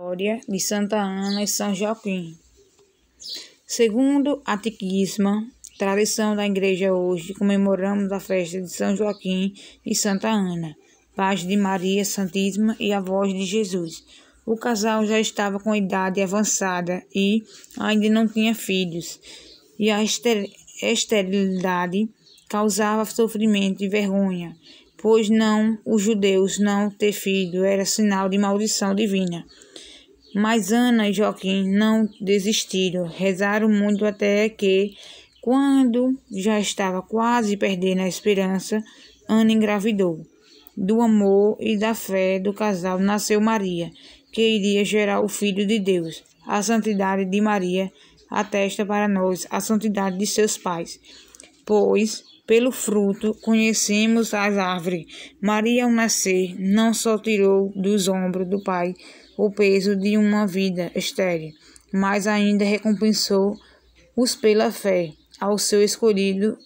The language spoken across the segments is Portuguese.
História de Santa Ana e São Joaquim. Segundo a Tiquisma, tradição da igreja hoje, comemoramos a festa de São Joaquim e Santa Ana, paz de Maria Santíssima e a voz de Jesus. O casal já estava com idade avançada e ainda não tinha filhos, e a esterilidade causava sofrimento e vergonha, pois não os judeus não ter filho era sinal de maldição divina. Mas Ana e Joaquim não desistiram, rezaram muito até que, quando já estava quase perdendo a esperança, Ana engravidou. Do amor e da fé do casal nasceu Maria, que iria gerar o Filho de Deus. A santidade de Maria atesta para nós a santidade de seus pais, pois pelo fruto conhecemos as árvores. Maria, ao nascer, não só tirou dos ombros do Pai o peso de uma vida estéril, mas ainda recompensou-os pela fé ao seu escolhido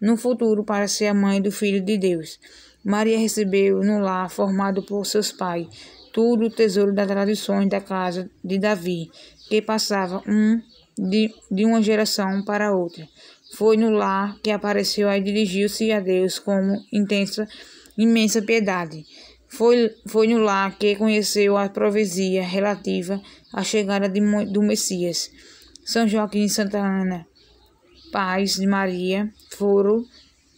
no futuro para ser a mãe do Filho de Deus. Maria recebeu no lar formado por seus pais todo o tesouro das tradições da casa de Davi, que passava um de, de uma geração para outra. Foi no lar que apareceu e dirigiu-se a Deus com intensa, imensa piedade. Foi, foi no lar que conheceu a profecia relativa à chegada de, do Messias. São Joaquim e Santa Ana, pais de Maria, foram,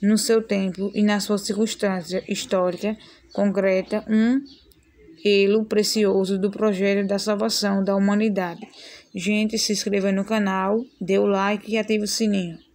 no seu tempo e na sua circunstância histórica concreta, um elo precioso do projeto da salvação da humanidade. Gente, se inscreva no canal, dê o like e ative o sininho.